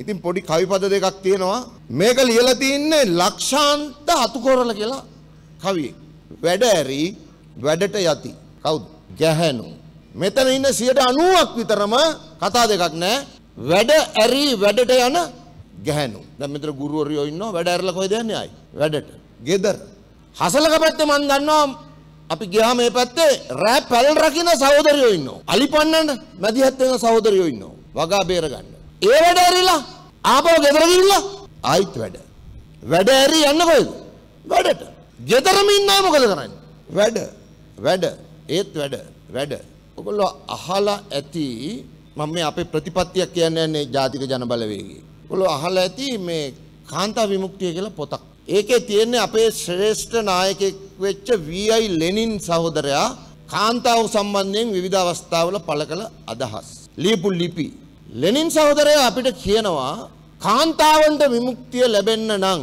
ඉතින් පොඩි කවිපද දෙකක් තියෙනවා මේක ලියලා තින්නේ ලක්ෂාන්ත අතුකොරල කියලා කවියෙක්. වැඩ ඇරි වැඩට යති. කවුද? ගැහැණු. මෙතන ඉන්න 90ක් විතරම කතා දෙකක් නෑ. වැඩ ඇරි වැඩට යන ගැහැණු. දැන් මෙතන ගුරුවරයෝ ඉන්නවා වැඩ ඇරලා කොහෙද යන්නේ ආයි? වැඩට. ගෙදර. හසලක පැත්තේ මන් දන්නවා අපි ගියාම මේ පැත්තේ රෑ පැල් රකින්න සහෝදරයෝ ඉන්නවා. අලිපන්නන මැදිහත් වෙන සහෝදරයෝ ඉන්නවා. වගා බේර ගන්න. ඒ වැඩ ඇරිලා ආපහු ගෙදර ගිහිල්ලා ආයිත් වැඩ. වැඩ ඇරි යන්න කොහෙද? වැඩට. ගෙදරම ඉන්න අය මොකද කරන්නේ? වැඩ. වැඩ. ඒත් වැඩ. වැඩ. ඔයගොල්ලෝ අහලා ඇති මම මේ අපේ ප්‍රතිපත්තියක් කියන්නේ යන්නේ ජාතික ජනබලවේගය. ඔයගොල්ලෝ අහලා ඇති මේ කාන්තා විමුක්තිය කියලා පොතක්. ඒකේ තියෙන්නේ අපේ ශ්‍රේෂ්ඨ නායකයෙක් වෙච්ච වී.අයි. ලෙනින් සහෝදරයා කාන්තාව සම්බන්ධයෙන් විවිධ අවස්ථාවල පළ කළ අදහස්. ලියපු ලිපි ලෙනින් සහෝදරයා අපිට කියනවා කාන්තාවන්ට විමුක්තිය ලැබෙන්න නම්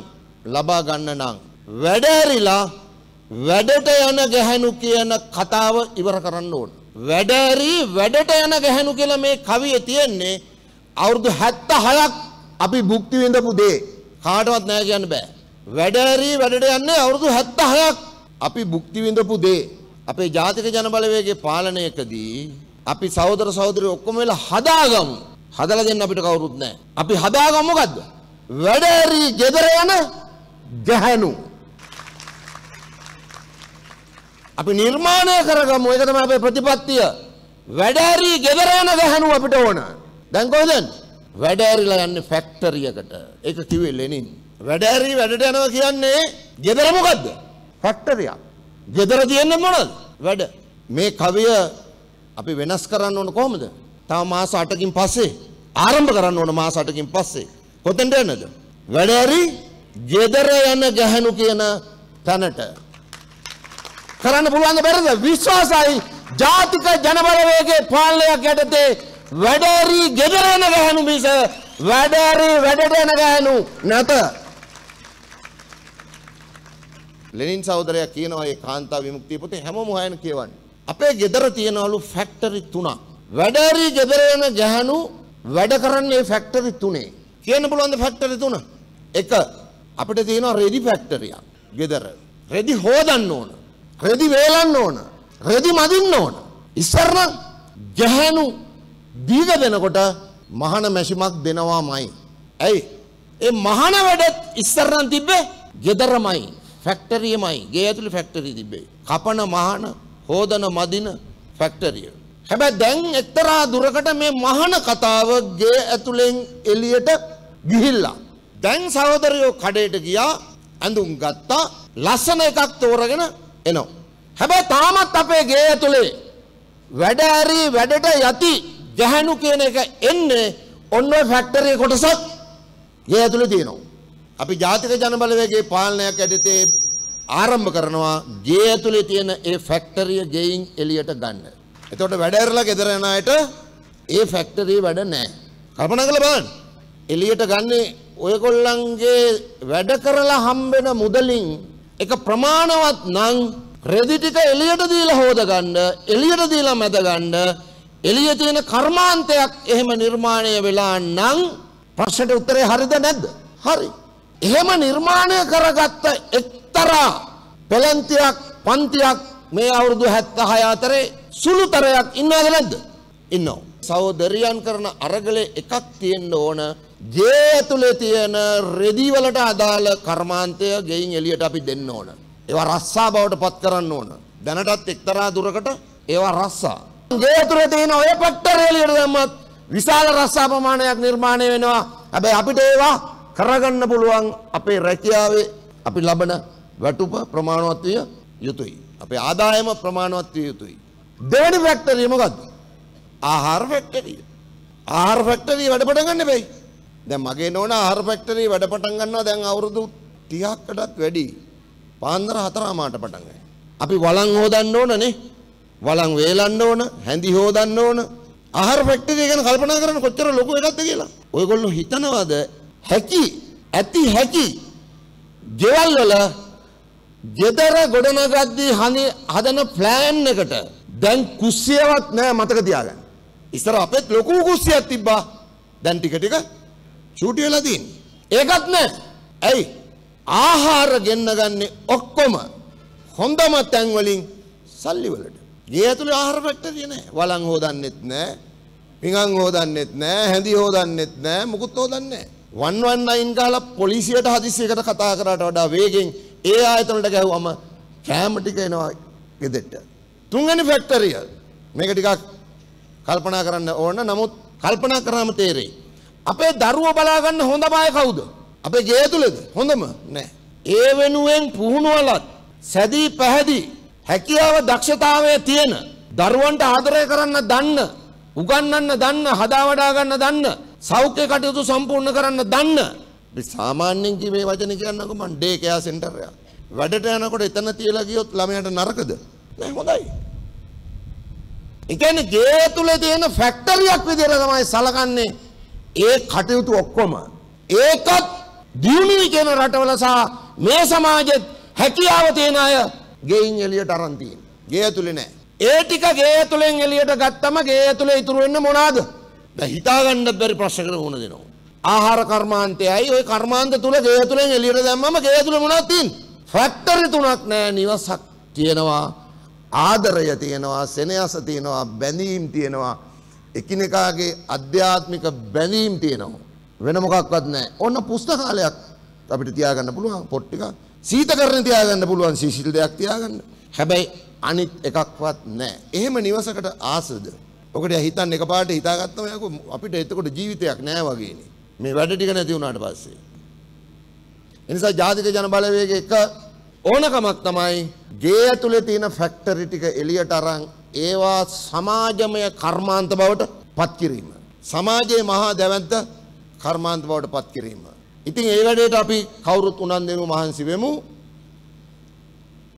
ලබා ගන්න නම් වැඩෑරිලා වැඩට යන ගැහැණු කියන කතාව ඉවර කරන්න ඕන. වැඩෑරි වැඩට යන ගැහැණු කියලා මේ කවිය තියෙන්නේ අවුරුදු 76ක් අපි භුක්ති විඳපු දේ. කාටවත් නෑ කියන්න බෑ. වැඩෑරි වැඩට යන්නේ අවුරුදු 76ක් අපි භුක්ති විඳපු දේ. අපේ ජාතික ජනබලවේගයේ පාලනයකදී අපි සහෝදර සහෝදරයෝ ඔක්කොම වෙලා හදාගමු. හදලා දෙන්න අපිට කවුරුත් නැහැ. අපි හදාගමු මොකද්ද? වැඩරි gedara යන ගැහණු. අපි නිර්මාණය කරගමු. ඒක තමයි අපේ ප්‍රතිපත්තිය. වැඩරි gedara යන ගැහණු අපිට ඕන. දැන් කොහෙද? වැඩෑරිලා යන්නේ ෆැක්ටරි එකට. ඒක කිව්වේ ලෙනින්. වැඩෑරි වැඩට යනවා කියන්නේ gedara මොකද්ද? ෆැක්ටරියක්. gedara තියෙන්නේ මොනවද? වැඩ. මේ කවිය අපි වෙනස් කරන්න ඕන කොහොමද? තව මාස 8කින් පස්සේ ආරම්භ කරන්න ඕන මාස 8කින් පස්සේ. කොතෙන්ද යන්නද? වැඩ ඇරි ගෙදර යන ගැහණු කියන තැනට. කරන්න පුළුවන් බැරිද? විශ්වාසයි ජාතික ජනබලවේගයේ පාලනයක් යටතේ වැඩ ඇරි ගෙදර යන ගැහණු මිස වැඩ ඇරි වැඩට යන ගැහණු නැත. ලෙනින් සහෝදරයා කියනවා මේ කාන්තා විමුක්තිය පොතේ හැමෝම හොයන කියවන්නේ. අපේ ගෙදර තියෙනවලු ෆැක්ටරි තුනක්. වැඩ ඇරි ගෙදර යන ගැහණු වැඩ කරන්නේ ෆැක්ටරි තුනේ. කියන්න පුළුවන්ද ෆැක්ටරි තුන? එක අපිට තියෙනවා රෙදි ෆැක්ටරියක්. ගෙදර. රෙදි හොදන්න ඕන. රෙදි වේලන්න ඕන. රෙදි මදින්න ඕන. ඉස්සර නම් ගැහණු දීග දෙනකොට මහාන මැෂිමක් දෙනවාමයි. ඇයි? ඒ මහාන වැඩත් ඉස්සර නම් තිබ්බේ ගෙදරමයි. ෆැක්ටරියමයි. ගේ ඇතුළේ ෆැක්ටරිය තිබ්බේ. කපන මහාන හෝදන මදින ෆැක්ටරිය. හැබැයි දැන් එක්තරා දුරකට මේ මහාන කතාව ගේ ඇතුලෙන් එළියට ගිහිල්ලා. දැන් සහෝදරයෝ කඩේට ගියා ඇඳුම් ගත්තා ලස්සන එකක් තෝරගෙන එනවා. හැබැයි තාමත් අපේ ගේ ඇතුලේ වැඩ ඇරි වැඩට යති ගැහණු කියන එක එන්නේ ඔන්න ඔය ෆැක්ටරි කොටසක් ගේ ඇතුලේ තියෙනවා. අපි ජාතික ජනබලවේගයේ පාලනයක් යටතේ ආරම්භ කරනවා ගේ ඇතුලේ තියෙන ඒ ෆැක්ටරිය ගෙයින් එළියට ගන්න. එතකොට වැඩඇරලා ගෙදර යන අයට ඒ ෆැක්ටරී වැඩ නෑ. කල්පන කළ බලන්න. එලියට ගන්නේ ඔයකොල්ලන්ගේ වැඩ කරලා හම්බෙන මුදලින් එක ප්‍රමාණවත් නං ක්‍රෙදිටික එලියට දීල හෝදගන්න එලියට දීලා මැදගන්න එලිය තියෙන කර්මාන්තයක් එහෙම නිර්මාණය වෙලා නං ප්‍රශ්නට උත්තරේ හරිද නැද්ද හරි. එහෙම නිර්මාණය කරගත්ත එක්තරා පෙළන්තියක් පන්තියක් මේ අවුරුදු හැත්ත හයාතරේ සුළුතරයක් ඉන්නවද නැද්ද? ඉන්නවා. සහෝදරයන් කරන අරගලේ එකක් තියෙන්න ඕන ජේ ඇතුලේ තියෙන රෙදි වලට අදාළ කර්මාන්තය ගෙයින් එළියට අපි දෙන්න ඕන. ඒවා රස්සා බවට පත් කරන්න ඕන. දැනටත් එක්තරා දුරකට ඒවා රස්සා. ගේ ඇතුලේ තියෙන ඔය පට්ටර එළියට දැම්මත් විශාල රස්සා ප්‍රමාණයක් නිර්මාණය වෙනවා. හැබැයි අපිට ඒවා කරගන්න පුළුවන් අපේ රැකියාවේ අපි ලබන වැටුප ප්‍රමාණවත් විය යුතුයි. අපේ ආදායම ප්‍රමාණවත් විය යුතුයි. දෙවැනි ෆැක්ටරිය මොකද්ද? ආහාර ෆැක්ටරිය. ආහාර ෆැක්ටරිය වැඩ පටන් ගන්න බෑයි. දැන් මගේ නෝනා ආහාර ෆැක්ටරිය වැඩ පටන් ගන්නවා දැන් අවුරුදු 30කටත් වැඩි. පාන්දර 4 මාට පටන් අපි වළං හොදන්න ඕනනේ. වළං වේලන්න ඕන, හැඳි හොදන්න ඕන. ආහාර ෆැක්ටරිය ගැන කල්පනා කරන කොච්චර ලොකු එකක්ද කියලා. ඔයගොල්ලෝ හිතනවාද හැකි ඇති හැකි ගෙවල් වල ගෙදර ගොඩනගද්දී හදන ප්ලෑන් එකට දැන් කුස්සියවත් නෑ මතක තියාගන්න. ඉස්සර අපෙත් ලොකු කුස්සියක් තිබ්බා. දැන් ටික ටික චූටි වෙලා තියෙන්නේ. ඒකත් නෑ. ඇයි? ආහාර ගෙන්න ගන්නේ ඔක්කොම හොඳම තැන් වලින් සල්ලි වලට. ගේ ඇතුලේ ආහාර ෆැක්ටරිය නෑ. වලන් හොදන්නෙත් නෑ. පිඟන් හොදන්නෙත් නෑ. හැඳි හොදන්නෙත් නෑ. මුකුත් හොදන්නේ නෑ. 119 ගහලා පොලිසියට හදිස්සියකට කතා කරාට වඩා වේගෙන් ඒ ආයතනවලට ගැහුවම කෑම ටික එනවා ගෙදෙට්ට. තුන්වැනි ෆැක්ටරිය මේක ටිකක් කල්පනා කරන්න ඕන නමුත් කල්පනා කරාම තේරෙයි අපේ දරුවෝ බලා ගන්න හොඳම අය කවුද අපේ ගේ ඇතුළේද හොඳම නෑ ඒ වෙනුවෙන් පුහුණුවලත් සැදී පැහැදී හැකියාව දක්ෂතාවය තියෙන දරුවන්ට ආදරය කරන්න දන්න උගන්වන්න දන්න හදා වඩා ගන්න දන්න සෞඛ්‍ය කටයුතු සම්පූර්ණ කරන්න දන්න සාමාන්‍යයෙන් කිව්වේ වචන කියන්නකෝ මං ඩේ කෙයා සෙන්ටර් එක වැඩට යනකොට එතන තියලා ගියොත් ළමයාට නරකද ඒක හොඳයි. ඒ කියන්නේ ගේ තුලේ තියෙන ෆැක්ටරියක් විදියට තමයි සලකන්නේ ඒ කටයුතු ඔක්කොම. ඒකත් දියුණුවයි කියන රටවල සහ මේ සමාජෙත් හැකියාව තියෙන අය ගෙයින් එළියට අරන් තියෙනවා. ගේ ඇතුලේ නෑ. ඒ ටික ගේ ඇතුලෙන් එළියට ගත්තම ගේ ඇතුලේ ඉතුරු වෙන්නේ මොනවාද? දැන් හිතාගන්න බැරි ප්‍රශ්නකට වුණ දෙනවා. ආහාර කර්මාන්තයයි ওই කර්මාන්ත තුල ගේ ඇතුලෙන් එළියට දැම්මම ගේ ඇතුලේ මොනවද තියෙන්නේ? ෆැක්ටරි තුනක් නෑ නිවසක් තියෙනවා. ආදරය තියෙනවා සෙනයස තියෙනවා බැඳීම් තියෙනවා එකිනෙකාගේ අධ්‍යාත්මික බැඳීම් තියෙනවා වෙන මොකක්වත් නැහැ ඔන්න පුස්තකාලයක් අපිට තියාගන්න පුළුවන් පොත් ටික සීතකරණ තියාගන්න පුළුවන් සීසිල් දෙයක් තියාගන්න හැබැයි අනිත් එකක්වත් නැහැ එහෙම නිවසකට ආසද ඔකට හිතන්න එකපාරට හිතාගත්තම යකෝ අපිට එතකොට ජීවිතයක් නැහැ වගේනේ මේ වැඩ ටික නැති වුණාට පස්සේ එනිසා ජාතික ජනබලවේග එක ඕනකමක් තමයි ගේ ඇතුලේ තියෙන ෆැක්ටරි ටික එළියට අරන් ඒවා සමාජමය කර්මාන්ත බවට පත් කිරීම. සමාජයේ මහා දැවැන්ත කර්මාන්ත බවට පත් කිරීම. ඉතින් ඒ වැඩේට අපි කවුරුත් උනන්දු වෙනු මහන්සි වෙමු.